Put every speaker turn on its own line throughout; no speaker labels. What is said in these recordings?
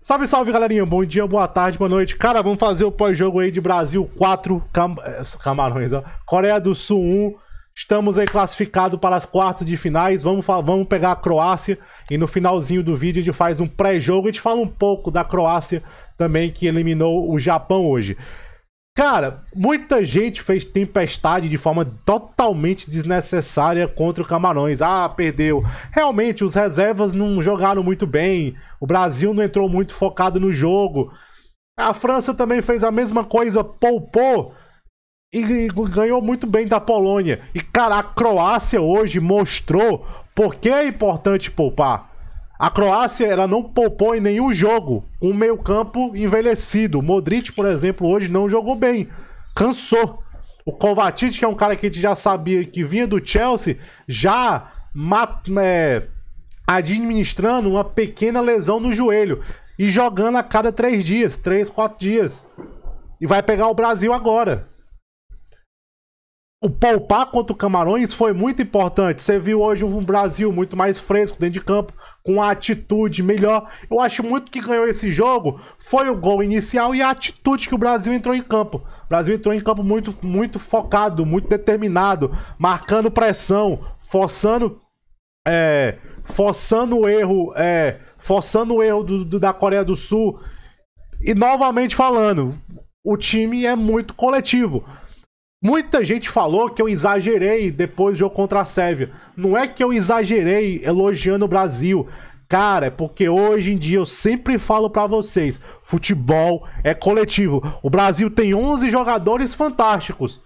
Salve, salve, galerinha. Bom dia, boa tarde, boa noite. Cara, vamos fazer o pós-jogo aí de Brasil 4, Cam... É, Camarões, ó. Coreia do Sul 1. Estamos aí classificados para as quartas de finais. Vamos, vamos pegar a Croácia e no finalzinho do vídeo a gente faz um pré-jogo e a gente fala um pouco da Croácia também que eliminou o Japão hoje. Cara, muita gente fez tempestade de forma totalmente desnecessária contra o Camarões. Ah, perdeu. Realmente, os reservas não jogaram muito bem. O Brasil não entrou muito focado no jogo. A França também fez a mesma coisa, poupou e ganhou muito bem da Polônia. E cara, a Croácia hoje mostrou por que é importante poupar. A Croácia ela não poupou em nenhum jogo com um meio-campo envelhecido. Modric, por exemplo, hoje não jogou bem. Cansou. O Kovacic, que é um cara que a gente já sabia que vinha do Chelsea, já é, administrando uma pequena lesão no joelho e jogando a cada três dias, três, quatro dias. E vai pegar o Brasil agora o poupar contra o Camarões foi muito importante. Você viu hoje um Brasil muito mais fresco dentro de campo, com uma atitude melhor. Eu acho muito que ganhou esse jogo foi o gol inicial e a atitude que o Brasil entrou em campo. O Brasil entrou em campo muito, muito focado, muito determinado, marcando pressão, forçando, é, forçando o erro, é, forçando o erro do, do, da Coreia do Sul. E novamente falando, o time é muito coletivo. Muita gente falou que eu exagerei depois do jogo contra a Sérvia. Não é que eu exagerei elogiando o Brasil. Cara, é porque hoje em dia eu sempre falo para vocês, futebol é coletivo. O Brasil tem 11 jogadores fantásticos.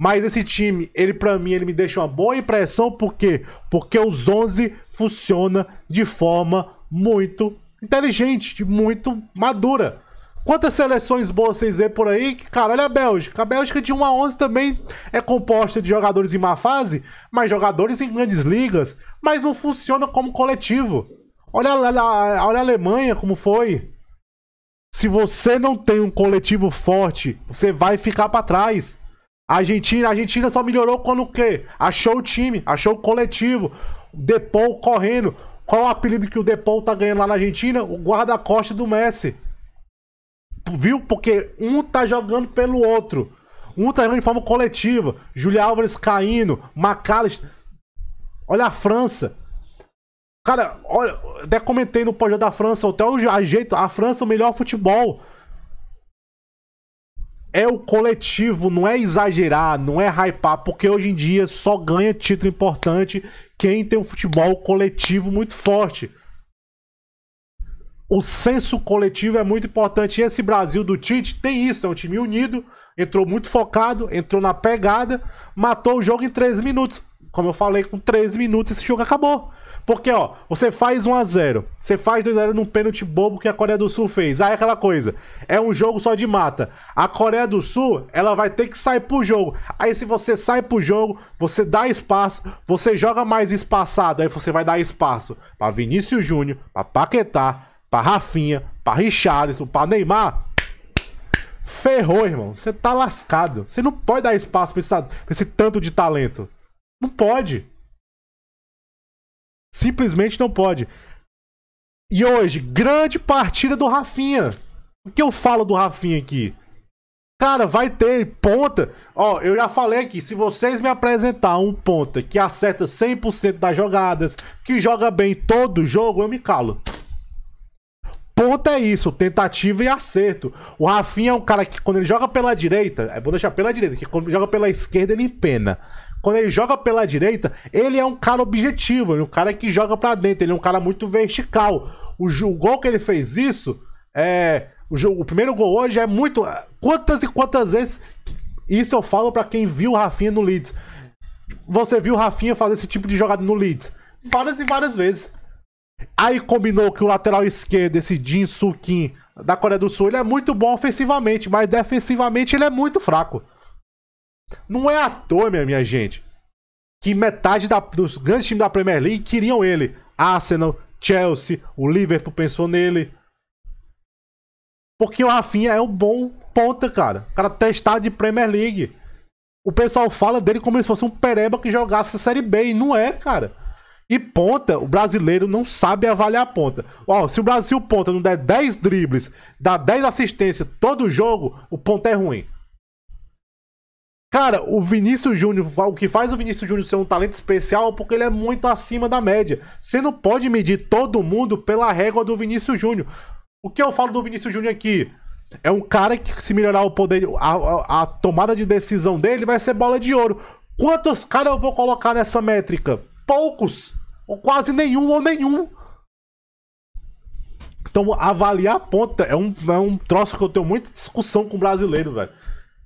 Mas esse time, ele para mim, ele me deixa uma boa impressão por quê? Porque os 11 funciona de forma muito inteligente, muito madura. Quantas seleções boas vocês vê por aí? Cara, olha a Bélgica. A Bélgica de 1 a 11 também é composta de jogadores em má fase, mas jogadores em grandes ligas, mas não funciona como coletivo. Olha, olha, olha a Alemanha como foi. Se você não tem um coletivo forte, você vai ficar para trás. A Argentina, a Argentina só melhorou quando o quê? Achou o time, achou o coletivo. Depou correndo. Qual é o apelido que o Depou tá ganhando lá na Argentina? O guarda-costa do Messi viu? Porque um tá jogando pelo outro. Um tá jogando de forma coletiva. Julia Álvares caindo. McAllister. Olha a França. Cara, olha, até comentei no pódio da França, até onde ajeito, a França é o melhor futebol. É o coletivo, não é exagerar, não é hypar, porque hoje em dia só ganha título importante quem tem um futebol coletivo muito forte o senso coletivo é muito importante. E esse Brasil do Tite tem isso, é um time unido, entrou muito focado, entrou na pegada, matou o jogo em 3 minutos. Como eu falei, com 3 minutos esse jogo acabou. Porque, ó, você faz 1x0, você faz 2x0 num pênalti bobo que a Coreia do Sul fez. Aí é aquela coisa, é um jogo só de mata. A Coreia do Sul, ela vai ter que sair pro jogo. Aí se você sai pro jogo, você dá espaço, você joga mais espaçado. Aí você vai dar espaço pra Vinícius Júnior, pra Paquetá, pra Rafinha, pra Richarlison, pra Neymar. Ferrou, irmão. Você tá lascado. Você não pode dar espaço pra esse, pra esse tanto de talento. Não pode. Simplesmente não pode. E hoje, grande partida do Rafinha. O que eu falo do Rafinha aqui? Cara, vai ter ponta. Ó, eu já falei aqui, se vocês me apresentar um ponta que acerta 100% das jogadas, que joga bem todo jogo, eu me calo. Ponta é isso, tentativa e acerto. O Rafinha é um cara que quando ele joga pela direita, é bom deixar pela direita, que quando ele joga pela esquerda ele empena. Quando ele joga pela direita, ele é um cara objetivo, ele é um cara que joga para dentro, ele é um cara muito vertical. O, o gol que ele fez isso, é, o, jogo, o primeiro gol hoje é muito. Quantas e quantas vezes. Isso eu falo para quem viu o Rafinha no Leeds. Você viu o Rafinha fazer esse tipo de jogada no Leeds? Várias e várias vezes. Aí combinou que o lateral esquerdo, esse Jin su Kim da Coreia do Sul, ele é muito bom ofensivamente, mas defensivamente ele é muito fraco. Não é à toa, minha, minha gente, que metade da, dos grandes times da Premier League queriam ele. Arsenal, Chelsea, o Liverpool pensou nele. Porque o Rafinha é um bom ponta, cara. O cara testado de Premier League. O pessoal fala dele como se fosse um pereba que jogasse a Série B. E não é, cara. E ponta, o brasileiro não sabe avaliar a ponta. Ó, se o Brasil ponta não der 10 dribles, dá 10 assistências todo jogo, o ponta é ruim. Cara, o Vinícius Júnior, o que faz o Vinícius Júnior ser um talento especial é porque ele é muito acima da média. Você não pode medir todo mundo pela régua do Vinícius Júnior. O que eu falo do Vinícius Júnior aqui? É um cara que, se melhorar o poder, a, a, a tomada de decisão dele vai ser bola de ouro. Quantos caras eu vou colocar nessa métrica? poucos, ou quase nenhum, ou nenhum. Então, avaliar a ponta é um, é um troço que eu tenho muita discussão com o brasileiro, velho.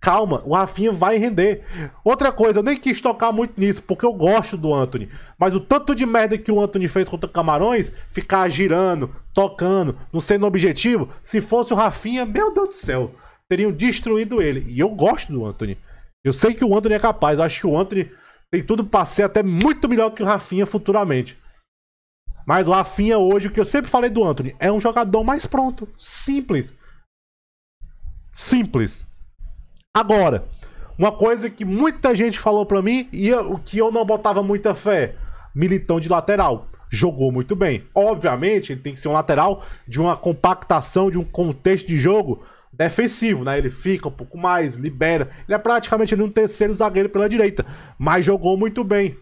Calma, o Rafinha vai render. Outra coisa, eu nem quis tocar muito nisso, porque eu gosto do Anthony. Mas o tanto de merda que o Anthony fez contra Camarões, ficar girando, tocando, não sendo objetivo, se fosse o Rafinha, meu Deus do céu, teriam destruído ele. E eu gosto do Anthony. Eu sei que o Anthony é capaz, eu acho que o Anthony tem tudo pra ser até muito melhor que o Rafinha futuramente. Mas o Rafinha hoje, o que eu sempre falei do Anthony, é um jogador mais pronto. Simples. Simples. Agora, uma coisa que muita gente falou para mim e o que eu não botava muita fé, Militão de lateral. Jogou muito bem. Obviamente, ele tem que ser um lateral de uma compactação, de um contexto de jogo defensivo, né? Ele fica um pouco mais, libera. Ele é praticamente um terceiro zagueiro pela direita, mas jogou muito bem.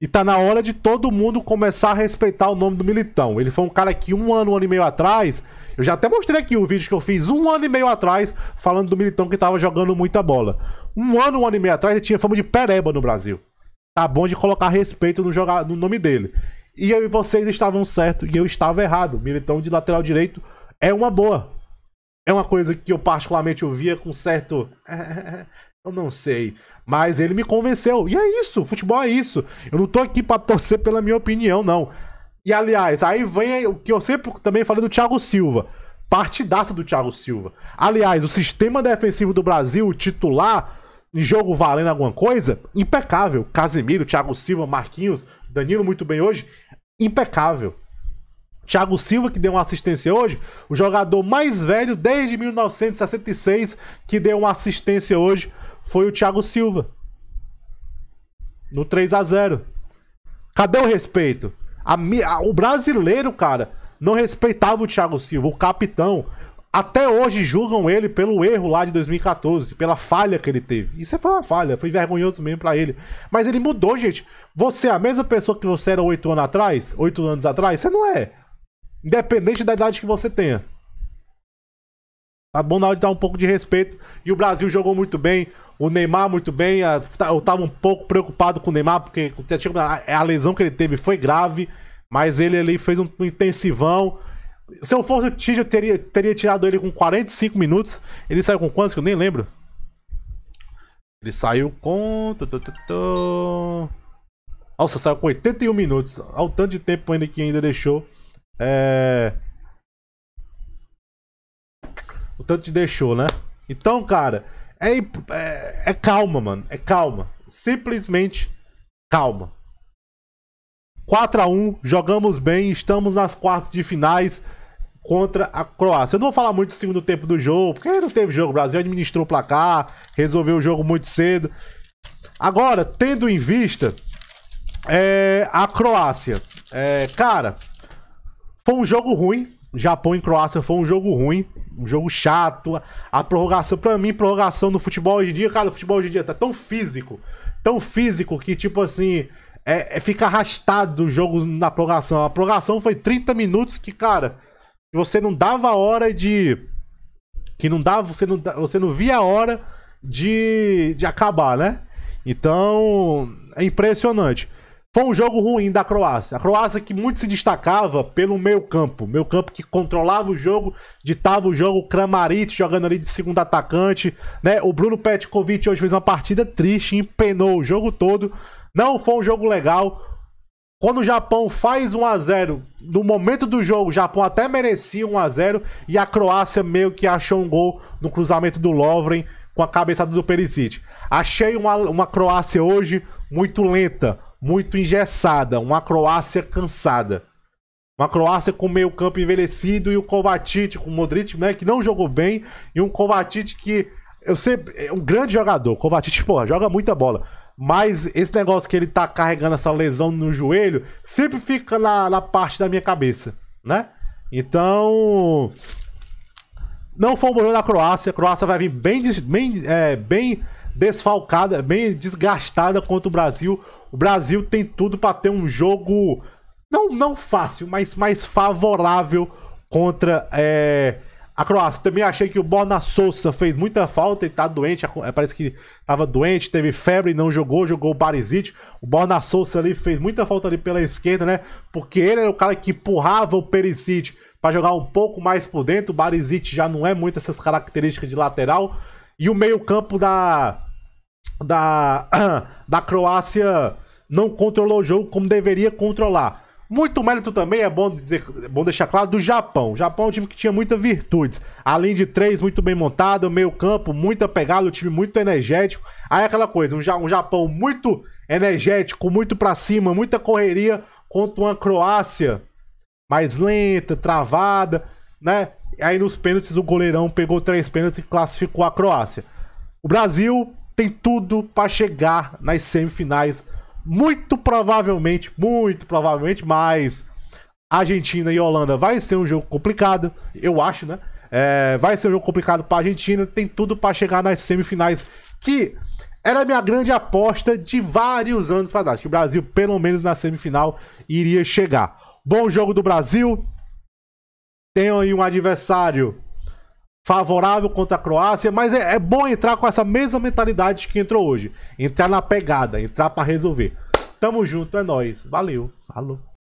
E tá na hora de todo mundo começar a respeitar o nome do Militão. Ele foi um cara que um ano, um ano e meio atrás, eu já até mostrei aqui o vídeo que eu fiz um ano e meio atrás, falando do Militão que tava jogando muita bola. Um ano, um ano e meio atrás, ele tinha fama de pereba no Brasil. Tá bom de colocar respeito no, joga... no nome dele. E eu e vocês estavam certo e eu estava errado. Militão de lateral direito é uma boa. É uma coisa que eu particularmente ouvia com certo. eu não sei. Mas ele me convenceu. E é isso, futebol é isso. Eu não tô aqui pra torcer pela minha opinião, não. E aliás, aí vem o que eu sempre também falei do Thiago Silva. Partidaça do Thiago Silva. Aliás, o sistema defensivo do Brasil, titular, em jogo valendo alguma coisa, impecável. Casemiro, Thiago Silva, Marquinhos, Danilo muito bem hoje, impecável. Thiago Silva, que deu uma assistência hoje, o jogador mais velho desde 1966 que deu uma assistência hoje foi o Thiago Silva. No 3 a 0 Cadê o respeito? A, a, o brasileiro, cara, não respeitava o Thiago Silva, o capitão. Até hoje julgam ele pelo erro lá de 2014, pela falha que ele teve. Isso foi uma falha, foi vergonhoso mesmo para ele. Mas ele mudou, gente. Você é a mesma pessoa que você era oito anos atrás, oito anos atrás, você não é. Independente da idade que você tenha. Tá bom na hora de dar um pouco de respeito. E o Brasil jogou muito bem. O Neymar muito bem. Tá, eu tava um pouco preocupado com o Neymar, porque é, a lesão que ele teve foi grave. Mas ele ali fez um intensivão. Se eu fosse o Tite, eu teria, teria tirado ele com 45 minutos. Ele saiu com quantos que eu nem lembro? Ele saiu com. Nossa, saiu com 81 minutos. Olha o tanto de tempo ainda que ainda deixou é... O tanto te deixou, né? Então, cara, é, é, é calma, mano. É calma. Simplesmente calma. 4 a 1 jogamos bem, estamos nas quartas de finais contra a Croácia. Eu não vou falar muito do segundo tempo do jogo, porque não teve jogo. O Brasil administrou o placar, resolveu o jogo muito cedo. Agora, tendo em vista é, a Croácia, é, cara, foi um jogo ruim. Japão e Croácia foi um jogo ruim. Um jogo chato. A prorrogação, pra mim, prorrogação no futebol hoje em dia, cara, o futebol hoje em dia tá tão físico. Tão físico que, tipo assim, é, é fica arrastado o jogo na prorrogação. A prorrogação foi 30 minutos que, cara, você não dava a hora de. Que não dava, você não, você não via a hora de, de acabar, né? Então, é impressionante. Foi um jogo ruim da Croácia. A Croácia que muito se destacava pelo meio campo. Meio campo que controlava o jogo, ditava o jogo. Kramaric jogando ali de segundo atacante. Né? O Bruno Petkovic hoje fez uma partida triste, empenou o jogo todo. Não foi um jogo legal. Quando o Japão faz 1 a 0 no momento do jogo, o Japão até merecia 1 a 0 e a Croácia meio que achou um gol no cruzamento do Lovren com a cabeçada do Perisic. Achei uma, uma Croácia hoje muito lenta, muito engessada, uma Croácia cansada. Uma Croácia com meio campo envelhecido e o Kovacic com o Modric, né, que não jogou bem, e um Kovacic que eu sempre é um grande jogador. Kovacic, porra, joga muita bola. Mas esse negócio que ele tá carregando essa lesão no joelho sempre fica na, na parte da minha cabeça, né? Então, não foi um bom jogo da Croácia. A Croácia vai vir bem, bem, é, bem desfalcada, bem desgastada contra o Brasil. O Brasil tem tudo para ter um jogo não não fácil, mas mais favorável contra é, a Croácia. Também achei que o Borna Sousa fez muita falta e tá doente, é, parece que estava doente, teve febre e não jogou, jogou o Barisic. O Borna Sousa ali fez muita falta ali pela esquerda, né? Porque ele era o cara que empurrava o Perisic para jogar um pouco mais por dentro. O Barisic já não é muito essas características de lateral. E o meio-campo da da, da Croácia não controlou o jogo como deveria controlar. Muito mérito também, é bom, dizer, é bom deixar claro, do Japão. O Japão é um time que tinha muitas virtudes. Além de três, muito bem montado, meio campo, muita pegada, um time muito energético. Aí é aquela coisa, um, um Japão muito energético, muito para cima, muita correria contra uma Croácia mais lenta, travada, né? Aí nos pênaltis o goleirão pegou três pênaltis e classificou a Croácia. O Brasil tem tudo para chegar nas semifinais. Muito provavelmente, muito provavelmente, mas Argentina e Holanda vai ser um jogo complicado, eu acho, né? É, vai ser um jogo complicado para Argentina, tem tudo para chegar nas semifinais, que era a minha grande aposta de vários anos para trás, que o Brasil, pelo menos na semifinal, iria chegar. Bom jogo do Brasil. Tem aí um adversário favorável contra a Croácia, mas é, é bom entrar com essa mesma mentalidade que entrou hoje. Entrar na pegada, entrar para resolver. Tamo junto, é nós. Valeu. Falou.